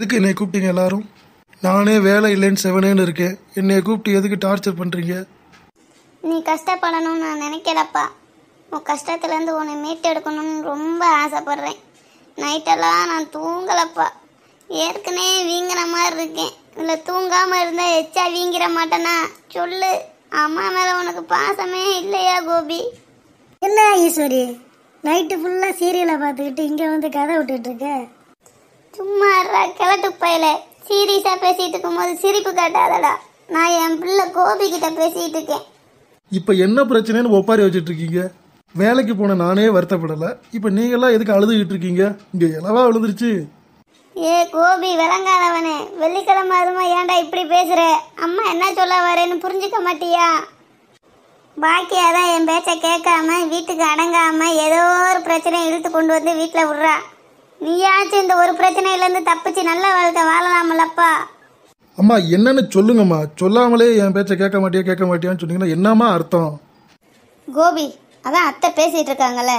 எதுக்கு என்னை கூப்பிட்டீங்க எல்லாரும் நானே வேலை இல்லைன்னு செவனேன்னு இருக்கேன் என்னை கூப்பிட்டு எதுக்கு டார்ச்சர் பண்ணுறீங்க நீ கஷ்டப்படணும்னு நான் நினைக்கலப்பா உன் கஷ்டத்துலேருந்து உன்னை மீட்டெடுக்கணும்னு ரொம்ப ஆசைப்படுறேன் நைட்டெல்லாம் நான் தூங்கலப்பா ஏற்கனவே வீங்கிற மாதிரி இருக்கேன் இல்லை தூங்காமல் இருந்தால் எச்சா வீங்கிற மாட்டேனா சொல்லு அம்மா மேலே உனக்கு பாசமே இல்லையா கோபி என்ன ஈஸ்வரி நைட்டு ஃபுல்லாக சீரியலை பார்த்துக்கிட்டு இங்கே வந்து கதை விட்டுட்டு இருக்க சும்மா கிளட்டு பையில சீரியஸா பேசிட்டு இருக்கும்போது சிரிப்பு காட்டாதடா நான் என் பிள்ளை கோபி கிட்ட பேசிட்டு இருக்கேன் இப்போ என்ன பிரச்சனைன்னு ஒப்பாரி வச்சிட்டு இருக்கீங்க வேலைக்கு போன நானே வருத்தப்படல இப்போ நீங்களாம் எதுக்கு அழுதுகிட்டு இருக்கீங்க இங்க இலவா விழுந்துருச்சு ஏ கோபி விளங்காதவனே வெள்ளிக்கிழமை அதுமா ஏன்டா இப்படி பேசுற அம்மா என்ன சொல்ல வரேன்னு புரிஞ்சுக்க மாட்டியா பாக்கியா என் பேச்சை கேட்காம வீட்டுக்கு அடங்காம ஏதோ ஒரு பிரச்சனையை இழுத்து கொண்டு வந்து வீட்டில் விடுறா நீயாச்சும் இந்த ஒரு பிரச்சனையிலேருந்து தப்பிச்சு நல்ல வாழ்க்கை வாழலாமல்லப்பா அம்மா என்னன்னு சொல்லுங்கம்மா சொல்லாமலே என் பேச்சை கேட்க மாட்டியா கேட்க மாட்டியான்னு சொன்னீங்கன்னா என்னம்மா அர்த்தம் கோபி அதான் அத்தை பேசிட்டு இருக்காங்கல்ல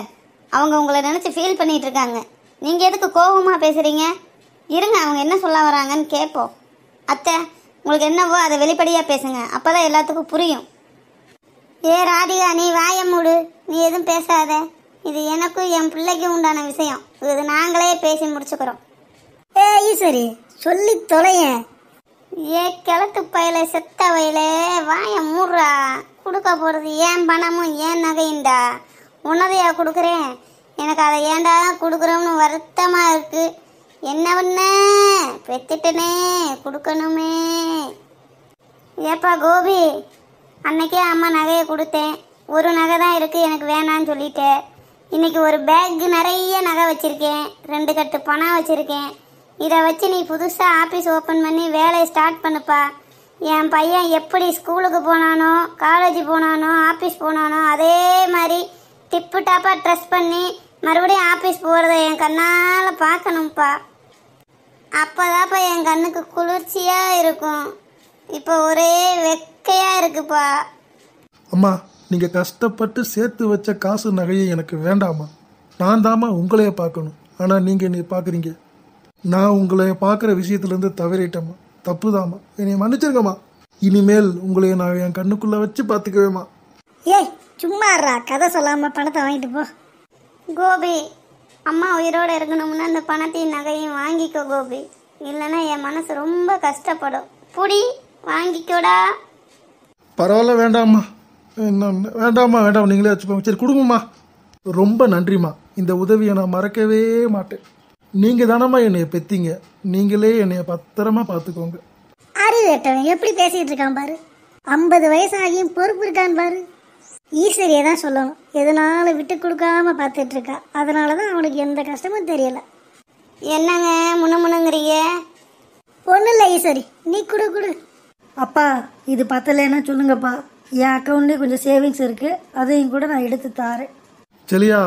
அவங்க உங்களை நினச்சி ஃபீல் பண்ணிட்டு இருக்காங்க நீங்கள் எதுக்கு கோபமாக பேசுகிறீங்க இருங்க அவங்க என்ன சொல்ல வராங்கன்னு கேட்போம் அத்தை உங்களுக்கு என்னவோ அதை வெளிப்படையாக பேசுங்க அப்போ தான் எல்லாத்துக்கும் புரியும் ஏ ராதிகா நீ வாய மூடு நீ எதுவும் பேசாத இது எனக்கும் என் பிள்ளைக்கும் உண்டான விஷயம் இது நாங்களே பேசி முடிச்சுக்கிறோம் ஏ ஈஸ்வரி சொல்லி தொலையேன் ஏ கிழட்டு பயில செத்த வயலே வாய மூடுறா கொடுக்க போகிறது ஏன் பணமும் ஏன் நகையுண்டா உன்னதையா கொடுக்குறேன் எனக்கு அதை ஏண்டா கொடுக்குறோம்னு வருத்தமாக இருக்குது என்ன பண்ண பெத்துட்டனே கொடுக்கணுமே ஏப்பா கோபி அன்னைக்கே அம்மா நகையை கொடுத்தேன் ஒரு நகை தான் இருக்குது எனக்கு வேணான்னு சொல்லிட்டேன் இன்னைக்கு ஒரு பேக்கு நிறைய நகை வச்சுருக்கேன் ரெண்டு கட்டு பணம் வச்சுருக்கேன் இதை வச்சு நீ புதுசாக ஆஃபீஸ் ஓப்பன் பண்ணி வேலையை ஸ்டார்ட் பண்ணுப்பா என் பையன் எப்படி ஸ்கூலுக்கு போனானோ காலேஜ் போனானோ ஆஃபீஸ் போனானோ அதே மாதிரி டிப்பு டாப்பாக ட்ரெஸ் பண்ணி மறுபடியும் ஆஃபீஸ் போகிறத என் கண்ணால் பார்க்கணும்ப்பா அப்போதாப்பா என் கண்ணுக்கு குளிர்ச்சியாக இருக்கும் இப்போ ஒரே வெக்கையாக இருக்குப்பா அம்மா நீங்கள் கஷ்டப்பட்டு சேர்த்து வச்ச காசு நகையை எனக்கு வேண்டாமா நான் தாமா உங்களையே பார்க்கணும் ஆனால் நீங்கள் என்னை பார்க்குறீங்க நான் உங்களை பார்க்குற விஷயத்துலேருந்து தவறிட்டேம்மா தப்பு தாம்மா என்னை மன்னிச்சிருங்கம்மா இனிமேல் உங்களைய நான் என் கண்ணுக்குள்ளே வச்சு பார்த்துக்கவேம்மா ஏய் சும்மாறா கதை சொல்லாமல் பணத்தை வாங்கிட்டு போ கோபி அம்மா உயிரோடு இருக்கணும்னா அந்த பணத்தையும் நகையும் வாங்கிக்கோ கோபி இல்லைன்னா என் மனசு ரொம்ப கஷ்டப்படும் புடி வாங்கிக்கோடா பரவாயில்ல வேண்டாம்மா வேண்டாமா வேண்டாம்மா வேண்டாம் நீங்களே வச்சுக்கோங்க சரி கொடுங்கம்மா ரொம்ப நன்றிம்மா இந்த உதவியை நான் மறக்கவே மாட்டேன் நீங்கள் தானம்மா என்னை பெத்தீங்க நீங்களே என்னை பத்திரமா பார்த்துக்கோங்க அறிவேட்டவன் எப்படி பேசிகிட்டு இருக்கான் பாரு ஐம்பது வயசாகியும் பொறுப்பு இருக்கான் பாரு ஈஸ்வரியை தான் சொல்லணும் எதனால விட்டு கொடுக்காம பார்த்துட்டு இருக்கா அதனால தான் அவனுக்கு எந்த கஷ்டமும் தெரியல என்னங்க முன்ன முன்னங்கிறீங்க பொண்ணு இல்லை ஈஸ்வரி நீ கொடு கொடு அப்பா இது பத்தலைன்னா சொல்லுங்கப்பா என் அக்கௌண்ட்லேயும் கொஞ்சம் சேவிங்ஸ் இருக்குது அதையும் கூட நான் எடுத்து தாரேன் சரியா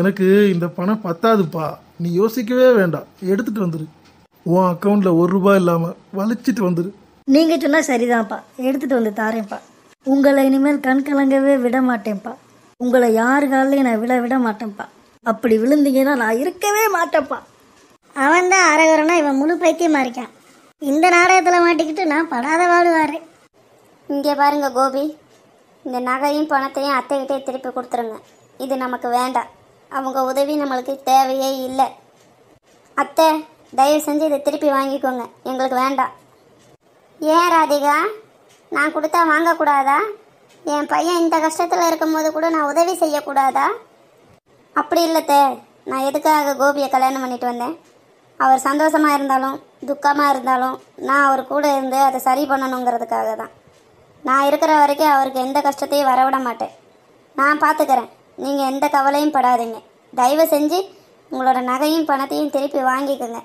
எனக்கு இந்த பணம் பத்தாதுப்பா நீ யோசிக்கவே வேண்டாம் எடுத்துட்டு வந்துரு உன் அக்கௌண்ட்ல ஒரு ரூபாய் இல்லாமல் வலிச்சிட்டு வந்துரு நீங்கள் சொன்னால் சரிதான்ப்பா எடுத்துகிட்டு வந்து தாரேன்ப்பா உங்களை இனிமேல் கண் கலங்கவே விட மாட்டேன்ப்பா உங்களை யார் காலையும் நான் விழ விட மாட்டேன்ப்பா அப்படி விழுந்தீங்கன்னா நான் இருக்கவே மாட்டேன்ப்பா அவன் தான் அரகரனா இவன் முழு பைத்தியம் இருக்கான் இந்த நாடகத்தில் மாட்டிக்கிட்டு நான் படாத வாடுவாரேன் இங்கே பாருங்க கோபி இந்த நகையும் பணத்தையும் அத்தைகிட்டே திருப்பி கொடுத்துருங்க இது நமக்கு வேண்டாம் அவங்க உதவி நம்மளுக்கு தேவையே இல்லை அத்தை தயவு செஞ்சு இதை திருப்பி வாங்கிக்கோங்க எங்களுக்கு வேண்டாம் ஏன் ராதிகா நான் கொடுத்தா வாங்கக்கூடாதா என் பையன் இந்த கஷ்டத்தில் இருக்கும்போது கூட நான் உதவி செய்யக்கூடாதா அப்படி இல்லை தே நான் எதுக்காக கோபியை கல்யாணம் பண்ணிட்டு வந்தேன் அவர் சந்தோஷமாக இருந்தாலும் துக்கமாக இருந்தாலும் நான் அவர் கூட இருந்து அதை சரி பண்ணணுங்கிறதுக்காக தான் நான் இருக்கிற வரைக்கும் அவருக்கு எந்த கஷ்டத்தையும் வரவிட மாட்டேன் நான் பார்த்துக்கிறேன் நீங்கள் எந்த கவலையும் படாதீங்க தயவு செஞ்சு உங்களோட நகையும் பணத்தையும் திருப்பி வாங்கிக்கோங்க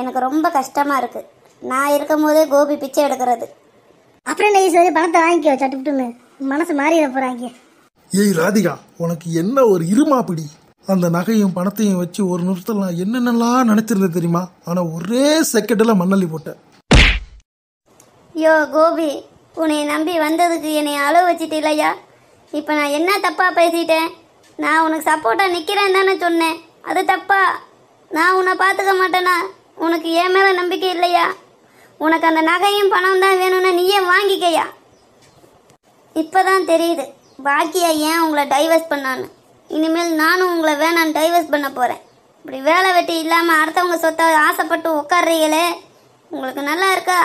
எனக்கு ரொம்ப கஷ்டமாக இருக்குது நான் இருக்கும் போதே கோபி பிச்சை எடுக்கிறது அப்புறம் நீ சொல்லி பணத்தை வாங்கிக்கோ சட்டுப்புட்டுன்னு மனசு மாறிட போகிறாங்க ஏய் ராதிகா உனக்கு என்ன ஒரு பிடி அந்த நகையும் பணத்தையும் வச்சு ஒரு நிமிஷத்தில் நான் என்னென்னலாம் நினச்சிருந்தேன் தெரியுமா ஆனால் ஒரே செகண்டில் மண்ணள்ளி போட்டேன் யோ கோபி உன்னை நம்பி வந்ததுக்கு என்னை அளவு வச்சுட்டு இல்லையா இப்போ நான் என்ன தப்பாக பேசிட்டேன் நான் உனக்கு சப்போர்ட்டாக நிற்கிறேன் தானே சொன்னேன் அது தப்பா நான் உன்னை பார்த்துக்க மாட்டேனா உனக்கு என் மேலே நம்பிக்கை இல்லையா உனக்கு அந்த நகையும் பணம் தான் வேணும்னு நீயே வாங்கிக்கையா இப்போ தான் தெரியுது பாக்கியா ஏன் உங்களை டைவர்ஸ் பண்ணான்னு இனிமேல் நானும் உங்களை வேணான்னு டைவர்ஸ் பண்ண போகிறேன் இப்படி வேலை வெட்டி இல்லாமல் அடுத்தவங்க சொத்தை ஆசைப்பட்டு உட்காடுறீங்களே உங்களுக்கு நல்லா இருக்கா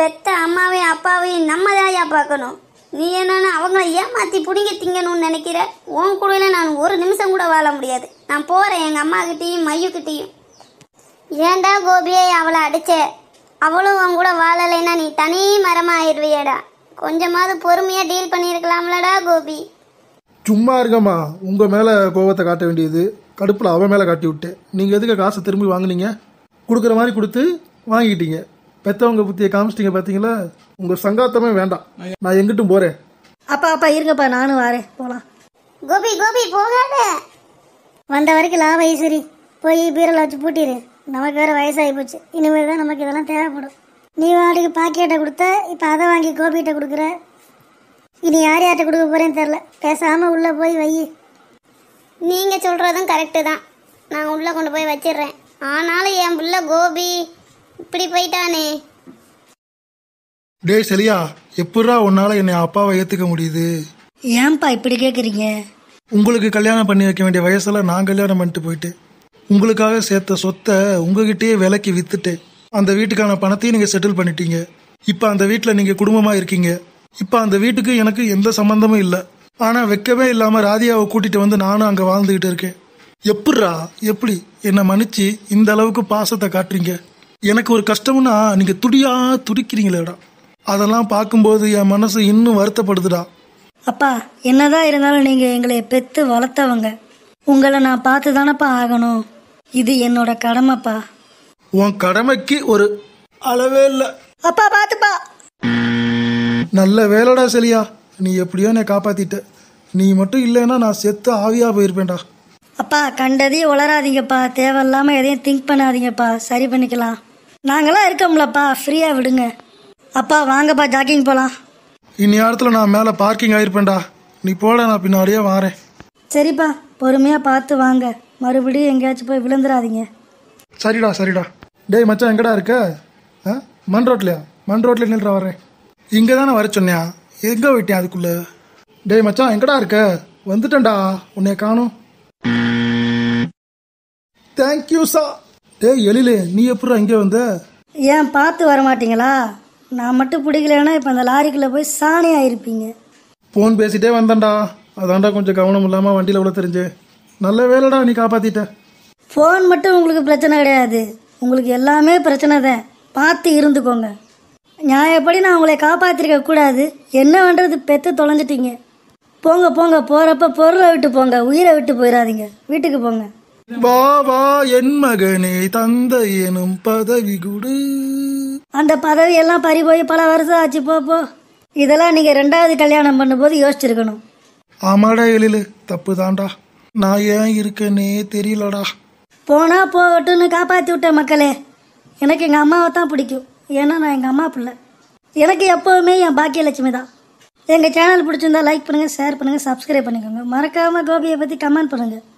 பெத்த அம்மாவையும் அப்பாவையும் நம்ம தாயா பார்க்கணும் நீ என்ன அவங்கள ஏமாற்றி பிடிங்க திங்கணும்னு நினைக்கிற உன் கூடல நான் ஒரு நிமிஷம் கூட வாழ முடியாது நான் போகிறேன் எங்கள் அம்மாக்கிட்டேயும் மையுக்கிட்டையும் ஏண்டா கோபியை அவளை அடிச்ச அவளும் அவன் கூட வாழலைன்னா நீ தனி மரமாக ஆயிடுவியடா கொஞ்சமாவது பொறுமையாக டீல் பண்ணியிருக்கலாம்லடா கோபி சும்மா இருக்கம்மா உங்கள் மேலே கோபத்தை காட்ட வேண்டியது கடுப்பில் அவன் மேலே காட்டி விட்டேன் நீங்கள் எதுக்கு காசை திரும்பி வாங்கினீங்க கொடுக்குற மாதிரி கொடுத்து வாங்கிக்கிட்டீங்க பெத்தவங்க புத்தியை காமிச்சிட்டீங்க பாத்தீங்களா உங்கள் சங்காத்தமே வேண்டாம் நான் எங்கிட்டும் போகிறேன் அப்பா அப்பா இருங்கப்பா நானும் வரேன் போகலாம் கோபி கோபி போகாத வந்த வரைக்கும் லாபம் ஐஸ்வரி போய் பீரல் வச்சு பூட்டிடு நமக்கு வேற வயசாகி போச்சு இனிமேல் தான் நமக்கு இதெல்லாம் தேவைப்படும் நீ வாடிக்கு பாக்கியாட்ட கொடுத்த இப்போ அதை வாங்கி கோபிகிட்ட கொடுக்குற இனி யார் யார்கிட்ட கொடுக்க போகிறேன்னு தெரில பேசாமல் உள்ளே போய் வை நீங்கள் சொல்கிறதும் கரெக்டு தான் நான் உள்ளே கொண்டு போய் வச்சிடுறேன் ஆனாலும் என் பிள்ளை கோபி இப்படி போயிட்டானே டேய் சரியா எப்படா உன்னால என்னை அப்பாவை ஏத்துக்க முடியுது ஏன்பா இப்படி கேக்குறீங்க உங்களுக்கு கல்யாணம் பண்ணி வைக்க வேண்டிய வயசுல நான் கல்யாணம் பண்ணிட்டு போயிட்டு உங்களுக்காக சேர்த்த சொத்தை உங்ககிட்டயே விலைக்கு வித்துட்டேன் அந்த வீட்டுக்கான பணத்தையும் நீங்க செட்டில் பண்ணிட்டீங்க இப்ப அந்த வீட்டுல நீங்க குடும்பமா இருக்கீங்க இப்ப அந்த வீட்டுக்கு எனக்கு எந்த சம்பந்தமும் இல்லை ஆனா வைக்கவே இல்லாம ராதியாவை கூட்டிட்டு வந்து நானும் அங்க வாழ்ந்துகிட்டு இருக்கேன் எப்படிரா எப்படி என்னை மன்னிச்சு இந்த அளவுக்கு பாசத்தை காட்டுறீங்க எனக்கு ஒரு கஷ்டம்னா நீங்க துடியா துடிக்கிறீங்களேடா அதெல்லாம் பார்க்கும்போது என் மனசு இன்னும் வருத்தப்படுதுடா அப்பா என்னதான் இருந்தாலும் நீங்க எங்களை பெத்து வளர்த்தவங்க உங்களை நான் பார்த்து தானப்பா ஆகணும் இது என்னோட கடமைப்பா உன் கடமைக்கு ஒரு அளவே இல்ல அப்பா பாத்துப்பா நல்ல வேலைடா செலியா நீ எப்படியோ நான் காப்பாத்திட்ட நீ மட்டும் இல்லைன்னா நான் செத்து ஆவியா போயிருப்பேன்டா அப்பா கண்டதையும் உளராதீங்கப்பா தேவையில்லாம எதையும் திங்க் பண்ணாதீங்கப்பா சரி பண்ணிக்கலாம் நாங்களாம் இருக்கோம்லப்பா ஃப்ரீயாக விடுங்க அப்பா வாங்கப்பா ஜாக்கிங் போகலாம் இனி இடத்துல நான் மேலே பார்க்கிங் ஆயிருப்பேன்டா நீ போட நான் பின்னாடியே வாரேன் சரிப்பா பொறுமையாக பார்த்து வாங்க மறுபடியும் எங்கேயாச்சும் போய் விழுந்துடாதீங்க சரிடா சரிடா டேய் மச்சான் எங்கடா இருக்க ஆ மண் ரோட்லையா மண் ரோட்டில் நின்று வரேன் இங்கே தானே வர சொன்னியா எங்கே போயிட்டேன் அதுக்குள்ளே டேய் மச்சான் எங்கடா இருக்க வந்துட்டேன்டா உன்னை காணும் தேங்க்யூ சார் டே எழிலே நீ எப்படி இங்கே வந்த ஏன் பார்த்து வர மாட்டீங்களா நான் மட்டும் பிடிக்கலன்னா இப்போ அந்த லாரிக்குள்ளே போய் சாணி ஆயிருப்பீங்க ஃபோன் பேசிட்டே வந்தேன்டா அதான்டா கொஞ்சம் கவனம் இல்லாமல் வண்டியில் உள்ள தெரிஞ்சு நல்ல வேலைடா நீ காப்பாற்றிட்ட ஃபோன் மட்டும் உங்களுக்கு பிரச்சனை கிடையாது உங்களுக்கு எல்லாமே பிரச்சனை தான் பார்த்து இருந்துக்கோங்க நியாயப்படி நான் உங்களை காப்பாற்றிருக்க கூடாது என்ன பண்ணுறது பெற்று தொலைஞ்சிட்டீங்க போங்க போங்க போகிறப்ப பொருளை விட்டு போங்க உயிரை விட்டு போயிடாதீங்க வீட்டுக்கு போங்க வா வா என் மகனே தந்தை எனும் பதவி குடு அந்த பதவி எல்லாம் பறி போய் பல வருஷம் ஆச்சு போப்போ இதெல்லாம் நீங்க ரெண்டாவது கல்யாணம் பண்ணும்போது யோசிச்சிருக்கணும் ஆமாடா எழிலு தப்பு நான் ஏன் இருக்கேனே தெரியலடா போனா போகட்டும்னு காப்பாத்தி விட்ட மக்களே எனக்கு எங்க அம்மாவை தான் பிடிக்கும் ஏன்னா நான் எங்க அம்மா பிள்ளை எனக்கு எப்பவுமே என் பாக்கியலட்சுமி தான் எங்கள் சேனல் பிடிச்சிருந்தா லைக் பண்ணுங்கள் ஷேர் பண்ணுங்க சப்ஸ்கிரைப் பண்ணிக்கோங்க மறக்காமல் கோபியை பற்றி கமெண்ட் பண்ணுங்கள்